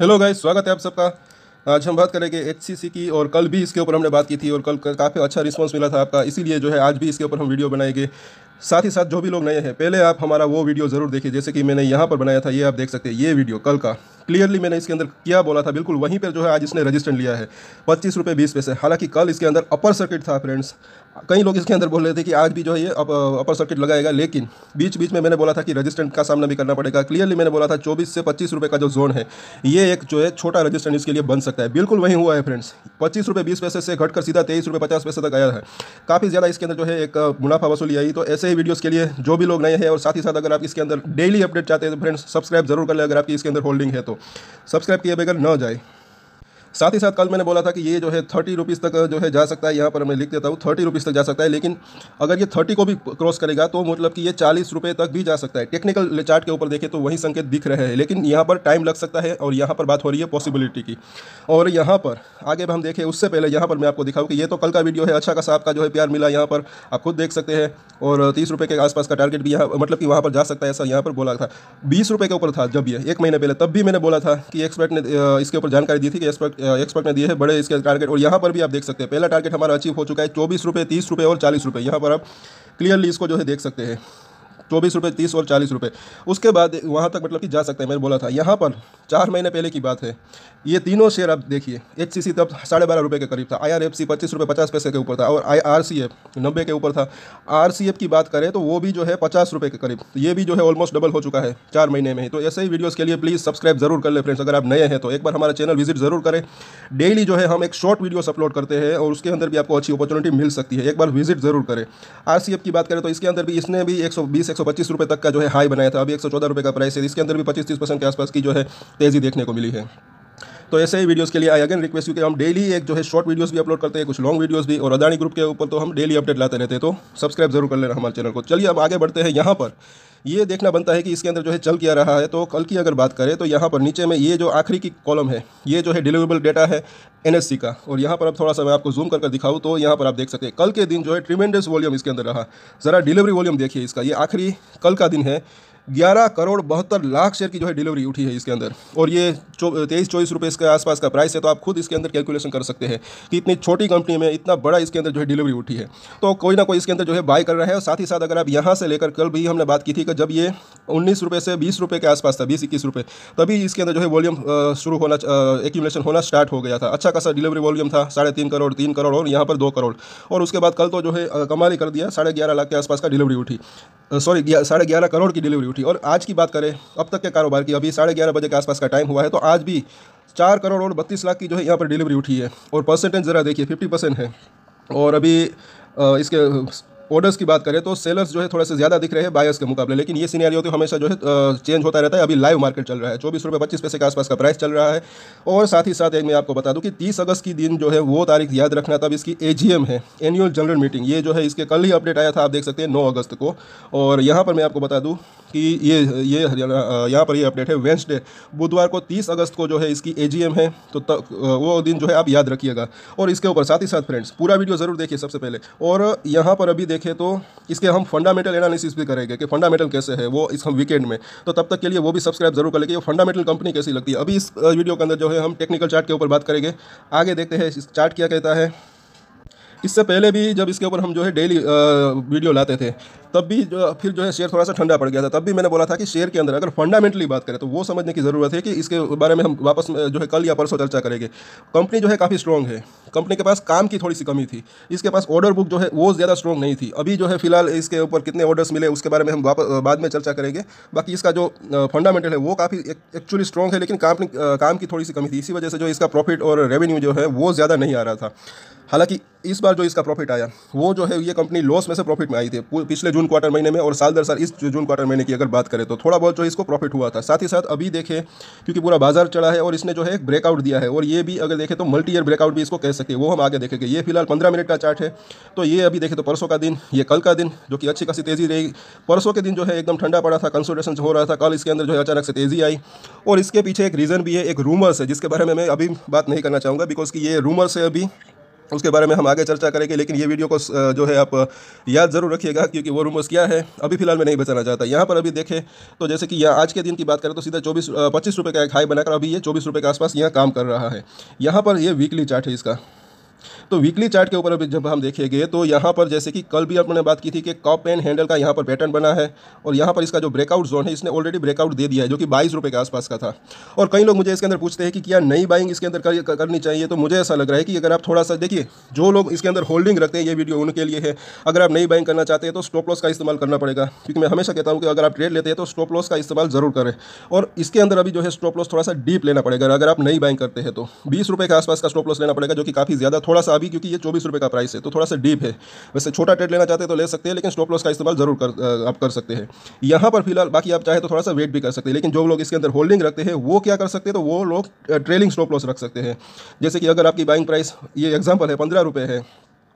hello guys स्वागत है आप सबका आज हम बात करेंगे एच की और कल भी इसके ऊपर हमने बात की थी और कल काफ़ी अच्छा रिस्पांस मिला था आपका इसीलिए जो है आज भी इसके ऊपर हम वीडियो बनाएंगे साथ ही साथ जो भी लोग नए हैं पहले आप हमारा वो वीडियो ज़रूर देखिए जैसे कि मैंने यहाँ पर बनाया था ये आप देख सकते हैं ये वीडियो कल का क्लियरली मैंने इसके अंदर किया बोला था बिल्कुल वहीं पर जो है आज इसने रजिस्टेंट लिया है पच्चीस रुपये बीस पैसे हालांकि कल इसके अंदर अपर सर्किट था फ्रेंड्स कई लोग इसके अंदर बोल रहे थे कि आज भी जो है ये अपर सर्किट uh, लगाएगा लेकिन बीच बीच में मैंने बोला था कि रजिस्टेंट का सामना भी करना पड़ेगा क्लियरली मैंने बोला था चौबीस से पच्चीस रुपये का जो जोन है ये एक जो है छोटा रजिस्टेंट इसके लिए बन सकता है बिल्कुल वहीं हुआ है फ्रेंड्स पच्चीस रुपये बीस पैसे से घटकर सीधा तेईस रुपये पचास पैसे तक आया है काफ़ी ज़्यादा इसके अंदर जो है एक uh, मुनाफा वसूली आई तो ऐसे ही वीडियोज़ के लिए जो भी लोग नए हैं और साथ ही साथ अगर आप इसके अंदर डेली अपडेट चाहते हैं तो फ्रेंड्स सब्सक्राइब जरूर कर लें अगर आपकी इसके अंदर होल्डिंग है तो सब्सक्राइब किया बगैर ना जाए साथ ही साथ कल मैंने बोला था कि ये जो है थर्टी रुपीज़ तक जो है जा सकता है यहाँ पर मैं लिख देता हूँ थर्टी रुपीज़ तक जा सकता है लेकिन अगर ये थर्टी को भी क्रॉस करेगा तो मतलब कि ये चालीस रुपये तक भी जा सकता है टेक्निकल चार्ट के ऊपर देखें तो वही संकेत दिख रहे हैं लेकिन यहाँ पर टाइम लग सकता है और यहाँ पर बात हो रही है पॉसिबिलिटी की और यहाँ पर आगे हम देखें उससे पहले यहाँ पर मैं आपको दिखाऊँ कि ये तो कल का वीडियो है अच्छा खासा आपका जो है प्यार मिला यहाँ पर आप खुद देख सकते हैं और तीस रुपये के आसपास का टारगेट भी यहाँ मतलब कि वहाँ पर जा सकता है ऐसा यहाँ पर बोला था बीस रुपये के ऊपर था जब ये एक महीने पहले तब भी मैंने बोला था कि एक्सपर्ट ने इसके ऊपर जानकारी दी थी कि एक्सपर्ट एक्सपर्ट ने दिए हैं बड़े इसके टारगेट और यहाँ पर भी आप देख सकते हैं पहला टारगेट हमारा अचीव हो चुका है चौबीस रुपये तीस रुपये और चालीस रुपये यहाँ पर आप क्लियरली इसको जो है देख सकते हैं चौबीस रुपये तीस और चालीस रुपये उसके बाद वहाँ तक मतलब कि जा सकते हैं मैंने बोला था यहाँ पर चार महीने पहले की बात है ये तीनों शेयर आप देखिए एच सी सी तब साढ़े बारह रुपये के करीब था आई आर एफ सी पच्चीस रुपये पचास पैसे के ऊपर था और आई आर सी एफ नब्बे के ऊपर था आर की बात करें तो वो भी जो है पचास रुपये के करीब तो ये भी जो है ऑलमोस्ट डबल हो चुका है चार महीने में ही तो ऐसे ही वीडियोज़ के लिए प्लीज़ सब्सक्राइब जरूर कर ले फ्रेंड्स अगर आप नए हैं तो एक बार हमारा चैनल विजिट जरूर करें डेली जो है हम एक शॉर्ट वीडियोस अपलोड करते हैं और उसके अंदर भी आपको अच्छी अपॉर्चुनिटी मिल सकती है एक बार विजिट जरूर करें आर की बात करें तो इसके अंदर भी इसने भी एक सौ तक का जो है हाई बनाया था अभी एक सौ का प्राइस है इसके अंदर भी पच्चीस तीस परसेंट के आसपास की जो है तेज़ी देखने को मिली है तो ऐसे ही वीडियोज़ के लिए आई अगेन रिक्वेस्ट क्योंकि हम डेली एक जो है शॉर्ट वीडियोज़ भी अपलोड करते हैं कुछ लॉन्ग वीडियोज़ भी और अदानी ग्रुप के ऊपर तो हम डेली अपडेट लाते रहते हैं तो सब्सक्राइब जरूर कर लेना हमारे चैनल को चलिए अब आगे बढ़ते हैं यहाँ पर ये देखना बनता है कि इसके अंदर जो है चल किया रहा है तो कल की अगर बात करें तो यहाँ पर नीचे में ये जो आखिरी की कॉलम है ये जो है डिलीवरेबल डेटा है एनएससी का और यहाँ पर अब थोड़ा सा मैं आपको जूम कर दिखाऊँ तो यहाँ पर आप देख सकते हैं कल के दिन जो है ट्रिमेंडस वॉल्यूम इसके अंदर रहा ज़रा डिलीवरी वॉल्यूम देखिए इसका ये आखिरी कल का दिन है ग्यारह करोड़ बहत्तर लाख शेयर की जो है डिलीवरी उठी है इसके अंदर और ये तेईस चौबीस रुपये इसके आसपास का प्राइस है तो आप खुद इसके अंदर कैलकुलेशन कर सकते हैं कि इतनी छोटी कंपनी में इतना बड़ा इसके अंदर जो है डिलीवरी उठी है तो कोई ना कोई इसके अंदर जो है बाय कर रहा है और साथ ही साथ अगर आप यहाँ से लेकर कल भी हमने बात की थी कि जब ये उन्नीस रुपये से बीस रुपये के आसपास था बीस इक्कीस रुपये तभी इसके अंदर जो है वॉल्यूम शुरू होना एक्यूमलेशन होना स्टार्ट हो गया था अच्छा खासा डिलीवरी वॉल्यूम था साढ़े तीन करोड़ तीन करोड़ और यहाँ पर दो करोड़ और उसके बाद कल तो जो है कमाली कर दिया साढ़े ग्यारह लाख के आसपास का डिलीवरी उठी सॉरी साढ़े ग्यारह करोड़ की डिलीवरी उठी और आज की बात करें अब तक के कारोबार की अभी साढ़े ग्यारह बजे के आसपास का टाइम हुआ है तो आज भी चार करोड़ और बत्तीस लाख की जो है यहाँ पर डिलीवरी उठी है और परसेंटेज ज़रा देखिए फिफ्टी परसेंट है और अभी इसके ऑर्डर्स की बात करें तो सेलर्स जो है थोड़े से ज़्यादा दिख रहे हैं बायर्स के मुकाबले लेकिन ये सीनियर तो हमेशा जो है चेंज होता रहता है अभी लाइव मार्केट चल रहा है चौबीस रुपये पच्चीस पैसे के आसपास का प्राइस चल रहा है और साथ ही साथ एक मैं आपको बता दूँ कि तीस अगस्त की दिन जो है वो तारीख याद रखना तब इसकी ए है एनुअल जनरल मीटिंग ये जो है इसके कल ही अपडेट आया था आप देख सकते हैं नौ अगस्त को और यहाँ पर मैं आपको बता दूँ कि ये ये हरियाणा यहाँ पर ये अपडेट है वेंसडे बुधवार को 30 अगस्त को जो है इसकी एजीएम है तो त, वो दिन जो है आप याद रखिएगा और इसके ऊपर साथ ही साथ फ्रेंड्स पूरा वीडियो ज़रूर देखिए सबसे पहले और यहाँ पर अभी देखें तो इसके हम फंडामेंटल एनालिसिस भी करेंगे कि फंडामेंटल कैसे है वो इस हम वीकेंड में तो तब तक के लिए वो भी सब्सक्राइब जरूर कर लेंगे फंडामेंटल कंपनी कैसी लगती है अभी इस वीडियो के अंदर जो है हम टेक्निकल चार्ट के ऊपर बात करेंगे आगे देखते हैं इस चार्ट क्या कहता है इससे पहले भी जब इसके ऊपर हम जो है डेली वीडियो लाते थे तब भी जो फिर जो है शेयर थोड़ा सा ठंडा पड़ गया था तब भी मैंने बोला था कि शेयर के अंदर अगर फंडामेंटली बात करें तो वो समझने की ज़रूरत है कि इसके बारे में हम वापस जो है कल या परसों चर्चा करेंगे कंपनी जो है काफ़ी स्ट्रॉन्ग है कंपनी के पास काम की थोड़ी सी कमी थी इसके पास ऑर्डर बुक जो है वो ज़्यादा स्ट्रॉन्ग नहीं थी अभी जो है फिलहाल इसके ऊपर कितने ऑर्डर्स मिले उसके बारे में हम वापस बाद में चर्चा करेंगे बाकी इसका जो फंडामेंटल है वो काफ़ी एक्चुअली स्ट्रॉन्ग है लेकिन काम काम की थोड़ी सी कमी थी इसी वजह से जो इसका प्रॉफिट और रेवेन्यू जो है वो ज़्यादा नहीं आ रहा था हालांकि इस बार जो इसका प्रॉफिट आया वो जो है ये कंपनी लॉस में से प्रॉफिट में आई थी पिछले जून क्वार्टर महीने में और साल दर साल इस जून क्वार्टर महीने की अगर बात करें तो थोड़ा बहुत जो इसको प्रॉफिट हुआ था साथ ही साथ अभी देखें क्योंकि पूरा बाजार चढ़ा है और इसने जो है एक ब्रेकआउट दिया है और ये भी अगर देखें तो मल्टी ईयर ब्रेकआउट भी इसको कह सकते हैं वो हम आगे देखेंगे ये फिलहाल पंद्रह मिनट का चार्ट है तो ये अभी देखें तो परसों का दिन ये कल का दिन जो कि अच्छी खासी तेज़ी रही परसों के दिन जो है एकदम ठंडा पड़ा था कंसल्टेशन हो रहा था कल इसके अंदर जो है अचानक से तेज़ी आई और इसके पीछे एक रीज़न भी है एक रूमर्स है जिसके बारे में मैं अभी बात नहीं करना चाहूँगा बिकॉज कि ये रूमर्स है अभी उसके बारे में हम आगे चर्चा करेंगे लेकिन ये वीडियो को जो है आप याद ज़रूर रखिएगा क्योंकि वो रूमर्स क्या है अभी फिलहाल मैं नहीं बताना चाहता यहाँ पर अभी देखें तो जैसे कि यहाँ आज के दिन की बात करें तो सीधा चौबीस पच्चीस रुपये का एक हाई बनाकर अभी ये चौबीस रुपये के आसपास यहाँ काम कर रहा है यहाँ पर ये वीकली चार्ट है इसका तो वीकली चार्ट के ऊपर अभी जब हम देखेंगे तो यहाँ पर जैसे कि कल भी आपने बात की थी कि कप एंड हैंडल का यहाँ पर पैटर्न बना है और यहाँ पर इसका जो ब्रेकआउट जोन है इसने ऑलरेडी ब्रेकआउट दे दिया है जो कि बाईस रुपये के आसपास का था और कई लोग मुझे इसके अंदर पूछते हैं कि क्या नई बाइंग इसके अंदर करनी चाहिए तो मुझे ऐसा लग रहा है कि अगर आप थोड़ा सा देखिए जो लोग इसके अंदर होल्डिंग रखते हैं ये वीडियो उनके लिए है अगर आप नई बाइंग करना चाहते हैं तो स्टॉप लॉस का इस्तेमाल करना पड़ेगा क्योंकि मैं हमेशा कहता हूँ कि अगर आप ट्रेड लेते हैं तो स्टॉप लॉस का इस्तेमाल ज़रूर करें और इसके अंदर अभी जो है स्टॉप लॉस थोड़ा सा डीप लेना पड़ेगा अगर आप नई बाइंग करते हैं तो बीस रुपये के आसपास का स्टॉप लॉस लेना पड़ेगा जो कि काफ़ी ज़्यादा थोड़ा थोड़ा सा अभी क्योंकि ये चौबीस रुपये का प्राइस है तो थोड़ा सा डीप है वैसे छोटा ट्रेड लेना चाहते हैं तो ले सकते हैं लेकिन स्टॉप लॉस का इस्तेमाल जरूर कर आप कर सकते हैं यहाँ पर फिलहाल बाकी आप चाहे तो थोड़ा सा वेट भी कर सकते हैं लेकिन जो लोग इसके अंदर होल्डिंग रखते हैं वो क्या कर सकते हैं तो वो लोग ट्रेलिंग स्टॉप लॉस रख सकते हैं जैसे कि अगर आपकी बाइंग प्राइस ये एग्जाम्पल है पंद्रह रुपये है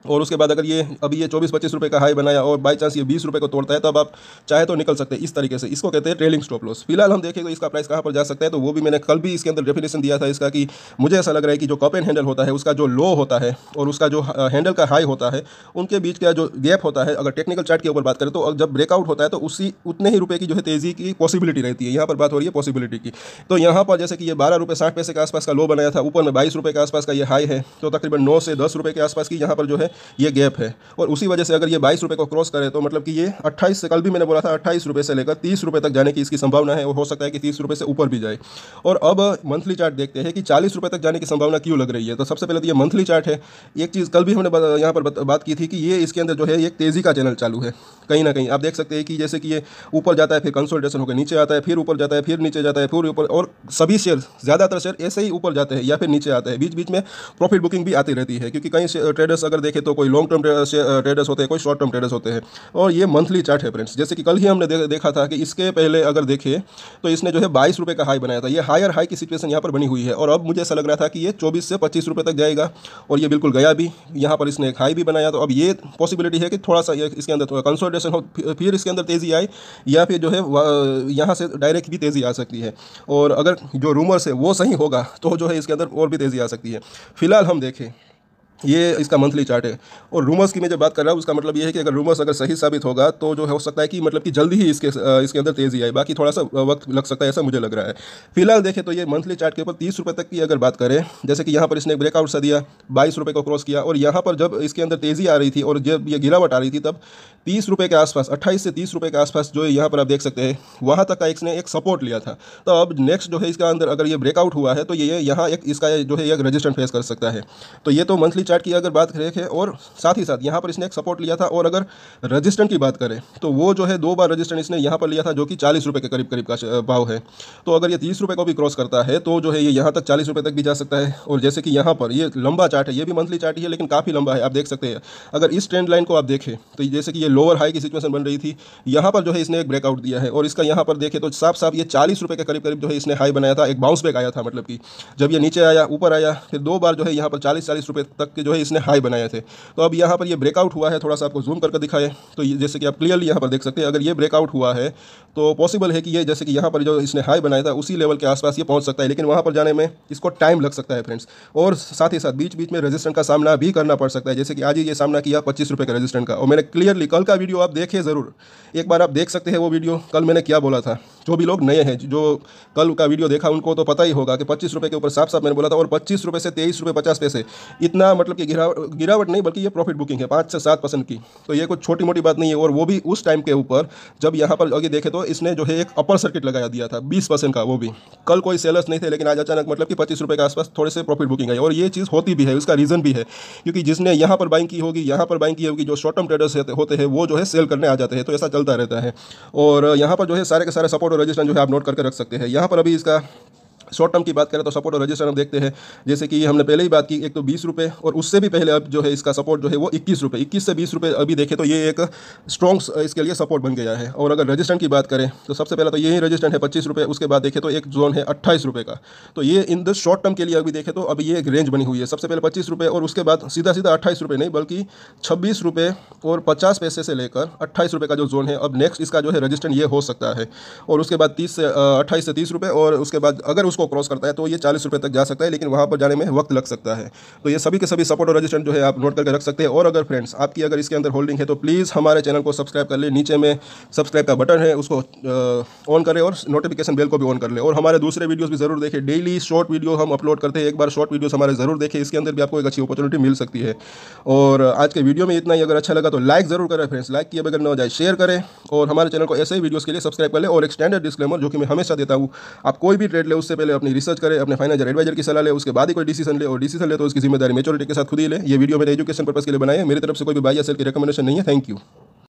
और उसके बाद अगर ये अभी ये चौबीस पच्चीस रुपये का हाई बनाया और बाई चांस ये बीस रुपये को तोड़ता है तब आप चाहे तो निकल सकते हैं इस तरीके से इसको कहते हैं ट्रेलिंग स्टॉप लॉस फिलहाल हम देखेंगे तो इसका प्राइस कहाँ पर जा सकता है तो वो भी मैंने कल भी इसके अंदर डेफिनेशन दिया था इसका कि मुझे ऐसा लग रहा है कि जो कप एंड हैंडल होता है उसका जो लो होता है और उसका जो हैंडल का हाई होता है उनके बीच का जो गैप होता है अगर टेक्निकल चार्ट के ऊपर बात करें तो जब ब्रेकआउट होता है तो उसी उतने ही रुपये की जो है तेज़ी की पॉसिबिलिटी रहती है यहाँ पर बात हो रही है पॉसिबिलिटी की तो यहाँ पर जैसे कि ये बारह रुपये साठ पैसे के आसपास का लो बनाया था ऊपर में बाईस रुपये के आसपास का ये हाई है तो तकरीबन नौ से दस रुपये के आसपास की यहाँ पर जो है ये गैप है और उसी वजह से अगर ये बाईस रुपये को क्रॉस करे तो मतलब कि ये अट्ठाईस से कल भी मैंने बोला था अट्ठाईस रुपये से लेकर तीस रुपये तक जाने की इसकी संभावना है और हो सकता है कि तीस रुपये से ऊपर भी जाए और अब मंथली चार्ट देखते हैं कि चालीस रुपये तक जाने की संभावना क्यों लग रही है तो सबसे पहले तो ये मंथली चार्ट है एक चीज़ कल भी हमने यहाँ पर बात की थी कि ये इसके अंदर जो है एक तेज़ी का चैनल चालू है कहीं ना कहीं आप देख सकते हैं कि जैसे कि ये ऊपर जाता है फिर कंसोल्टेशन होकर नीचे आता है फिर ऊपर जाता है फिर नीचे जाता है फिर ऊपर और सभी शेयर ज़्यादातर शेयर ऐसे ही ऊपर जाते हैं या फिर नीचे आते हैं बीच बीच में प्रॉफिट बुकिंग भी आती रहती है क्योंकि कई ट्रेडर्स अगर देखें देखें तो कोई लॉन्ग टर्म ट्रेडर्स होते हैं कोई शॉर्ट टर्म ट्रेडर्स होते हैं और ये मंथली चार्ट है फ्रेंड्स जैसे कि कल ही हमने देखा था कि इसके पहले अगर देखे तो इसने जो है बाईस रुपये का हाई बनाया था ये हायर हाई की सिचुएसन यहाँ पर बनी हुई है और अब मुझे ऐसा लग रहा था कि ये चौबीस से पच्चीस रुपये तक जाएगा और ये बिल्कुल गया भी यहाँ पर इसने एक हाई भी बनाया तो अब ये पॉसिबिलिटी है कि थोड़ा सा इसके अंदर कंसोल्टेशन हो फिर इसके अंदर तेज़ी आए या फिर जो है uh, यहाँ से डायरेक्ट भी तेज़ी आ सकती है और अगर जो रूमर्स है वो सही होगा तो जो है इसके अंदर और भी तेज़ी आ सकती है फिलहाल हम देखें ये इसका मंथली चार्ट है और रूमर्स की मैं जब बात कर रहा हूँ उसका मतलब ये है कि अगर रूमर्स अगर सही साबित होगा तो जो है हो सकता है कि मतलब कि जल्दी ही इसके इसके अंदर तेज़ी आए बाकी थोड़ा सा वक्त लग सकता है ऐसा मुझे लग रहा है फिलहाल देखें तो ये मंथली चार्ट के ऊपर तीस रुपये तक की अगर बात करें जैसे कि यहाँ पर इसने एक ब्रेकआउट सा दिया बाईस रुपये को क्रॉस किया और यहाँ पर जब इसके अंदर तेज़ी आ रही थी और जब ये गिरावट आ रही थी तब तीस रुपये के आसपास अट्ठाईस से तीस रुपये के आसपास जो यहाँ पर आप देख सकते हैं वहाँ तक का इसने एक सपोर्ट लिया था तो अब नेक्स्ट जो है इसका अंदर अगर ये ब्रेकआउट हुआ है तो ये यहाँ एक इसका जो है एक रजिस्टर फेस कर सकता है तो ये तो मंथली चार्ट की अगर बात करें और साथ ही साथ यहाँ पर इसने एक सपोर्ट लिया था और अगर रजिस्टेंट की बात करें तो वो जो है दो बार रजिस्टेंट इसने यहाँ पर लिया था जो कि चालीस रुपये के करीब करीब का भाव है तो अगर ये तीस रुपये को भी क्रॉस करता है तो जो है ये यहाँ तक चालीस रुपये तक भी जा सकता है और जैसे कि यहाँ पर ये लंबा चार्ट है ये भी मंथली चार्ट ही है लेकिन काफ़ी लंबा है आप देख सकते हैं अगर इस ट्रेंड लाइन को आप देखें तो जैसे कि ये लोअर हाई की सिचुएशन बन रही थी यहाँ पर जो है इसने एक ब्रेकआउट दिया है और इसका यहाँ पर देखें तो साफ साफ ये चालीस रुपये के करीब करीब जो है इसने हाई बनाया था एक बाउंस बैक आया था मतलब कि जब ये नीचे आया ऊपर आया फिर दो बार जो है यहाँ पर चालीस चालीस रुपये तक के जो है इसने हाई बनाए थे तो अब यहाँ पर ये ब्रेकआउट हुआ है थोड़ा सा आपको जूम करके दिखाए तो जैसे कि आप क्लियरली यहाँ पर देख सकते हैं अगर ये ब्रेकआउट हुआ है तो पॉसिबल है कि ये जैसे कि यहाँ पर जो इसने हाई बनाया था उसी लेवल के आसपास ये पहुँच सकता है लेकिन वहाँ पर जाने में इसको टाइम लग सकता है फ्रेंड्स और साथ ही साथ बीच बीच में रजिस्टेंट का सामना भी करना पड़ सकता है जैसे कि आज ही ये सामना किया पच्चीस रुपये का रजिस्टेंट का और मैंने क्लियरली कल का वीडियो आप देखें ज़रूर एक बार आप देख सकते हैं वो वीडियो कल मैंने क्या बोला था जो भी लोग नए हैं जो कल का वीडियो देखा उनको तो पता ही होगा कि पच्चीस रुपये के ऊपर साफ साफ मैंने बोला था और पच्चीस रुपये से तेईस रुपये पचास पैसे इतना मतलब कि गिरावट गिरावट नहीं बल्कि ये प्रॉफिट बुकिंग है पाँच से सात परसेंट की तो ये कुछ छोटी मोटी बात नहीं है और वो भी उस टाइम के ऊपर जब यहाँ पर आगे देखे तो इसने जो है एक अपर सर्किट लगाया दिया था बीस परसेंट का वो भी कल कोई सेलर्स नहीं थे लेकिन आज अचानक मतलब कि पच्चीस रुपये के आसपास थोड़े से प्रॉफिट बुकिंग है और ये चीज़ होती भी है उसका रीज़न भी है क्योंकि जिसने यहाँ पर बाइंग की होगी यहाँ पर बाइंग की होगी जो शॉर्ट टर्म ट्रेडर्स होते हैं वो जो है सेल करने आ जाते हैं तो ऐसा चलता रहता है और यहाँ पर जो है सारे के सारे सपोर्ट रजिस्ट्रेशन जो है आप नोट करके रख सकते हैं यहाँ पर अभी इसका शॉर्ट टर्म की बात करें तो सपोर्ट और रजिस्टर हम देखते हैं जैसे कि हमने पहले ही बात की एक तो बीस रुपये और उससे भी पहले अब जो है इसका सपोर्ट जो है वो इक्कीस रुपये इक्कीस से बीस रुपये अभी देखें तो ये एक स्ट्रॉन्ग इसके लिए सपोर्ट बन गया है और अगर रजिस्टर की बात करें तो सबसे पहले तो यही रजिस्टर है पच्चीस रुपये उसके बाद देखें तो एक जोन है अट्ठाईस रुपये का तो ये इन द शॉर्ट टर्म के लिए अभी देखें तो अभी ये एक रेंज बनी हुई है सबसे पहले पच्चीस रुपये और उसके बाद सीधा सीधा अट्ठाईस रुपये नहीं बल्कि छब्बीस रुपये और पचास पैसे से लेकर अट्ठाईस रुपये का जो जोन है अब नेक्स्ट इसका जो है रजिस्टर ये हो सकता है और उसके बाद तीस से अट्ठाईस से तीस रुपये और उसके बाद अगर उसको इसको क्रॉस करता है तो ये चालीस रुपये तक जा सकता है लेकिन वहाँ पर जाने में वक्त लग सकता है तो ये सभी के सभी सपोर्ट और रजिस्टेंट जो है आप नोट करके रख सकते हैं और अगर फ्रेंड्स आपकी अगर इसके अंदर होल्डिंग है तो प्लीज़ हमारे चैनल को सब्सक्राइब कर ले नीचे में सब्सक्राइब का बटन है उसको ऑन करें और नोटिफिकेशन बेल को भी ऑन कर ले और हमारे दूसरे वीडियोज़ भी जरूर देखें डेली शॉर्ट वीडियो हम अपलोड करते हैं एक बार शॉर्ट वीडियोज़ हमारे जरूर देखें इसके अंदर भी आपको एक अच्छी अपॉर्चुनिटी मिल सकती है और आज के वीडियो में इतना ही अगर अच्छा लगा तो लाइक जरूर करें फ्रेंड्स लाइक किया बगैर न जाए शेयर करें और हमारे चैनल को ऐसे ही वीडियोज़ के लिए सब्सक्राइब कर ले और एक स्टैंडर्ड डिस्क्लेमर जो कि मैं हमेशा देता हूँ आप कोई भी ट्रेड ले उससे पहले ले अपनी रिसर्च करे अपने फाइनेंशियल एडवाइजर की सलाह ले उसके बाद ही कोई डिसीजन ले और डिसीजन ले तो उसकी जिम्मेदारी मेचोरिटी के साथ खुद ही ले ये वीडियो मेरे एजुकेशन पर्पस के लिए बनाया मेरी तरफ से कोई भी बाई या सेल की रिकमेंडेशन नहीं है थैंक यू